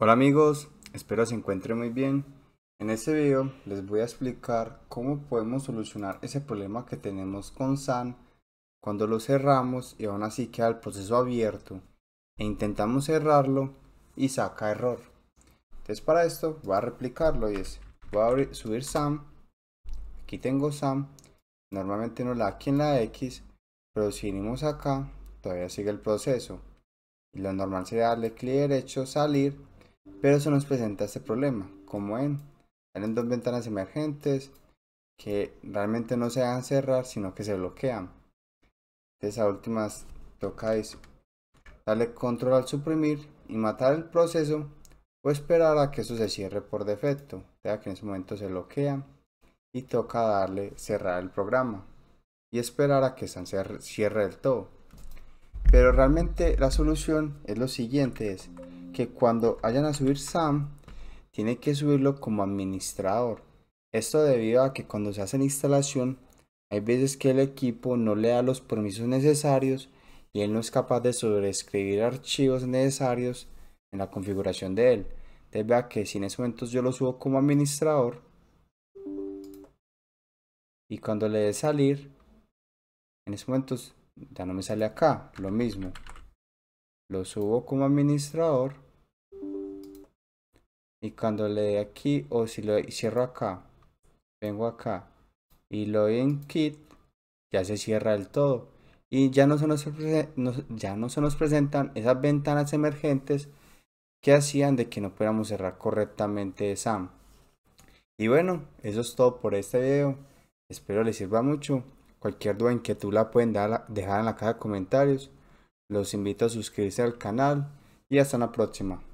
Hola amigos, espero se encuentren muy bien. En este video les voy a explicar cómo podemos solucionar ese problema que tenemos con SAM cuando lo cerramos y aún así queda el proceso abierto e intentamos cerrarlo y saca error. Entonces para esto voy a replicarlo y es, voy a abrir, subir SAM, aquí tengo SAM, normalmente no la aquí en la X, pero si venimos acá todavía sigue el proceso. Y lo normal sería darle clic derecho, salir pero eso nos presenta este problema, como en, salen dos ventanas emergentes que realmente no se a cerrar, sino que se bloquean. Entonces a últimas tocáis darle control al suprimir y matar el proceso o esperar a que eso se cierre por defecto, o sea que en ese momento se bloquea y toca darle cerrar el programa y esperar a que se cierre del todo. Pero realmente la solución es lo siguiente, es que cuando vayan a subir SAM, tiene que subirlo como administrador. Esto debido a que cuando se hace la instalación, hay veces que el equipo no le da los permisos necesarios y él no es capaz de sobreescribir archivos necesarios en la configuración de él. Entonces vea que si en ese momento yo lo subo como administrador y cuando le dé salir, en ese momento ya no me sale acá, lo mismo. Lo subo como administrador y cuando le doy aquí o si lo cierro acá vengo acá y lo doy en kit ya se cierra del todo y ya no se nos, ya no se nos presentan esas ventanas emergentes que hacían de que no pudiéramos cerrar correctamente SAM y bueno eso es todo por este video espero les sirva mucho cualquier duda inquietud la pueden dejar en la caja de comentarios los invito a suscribirse al canal y hasta la próxima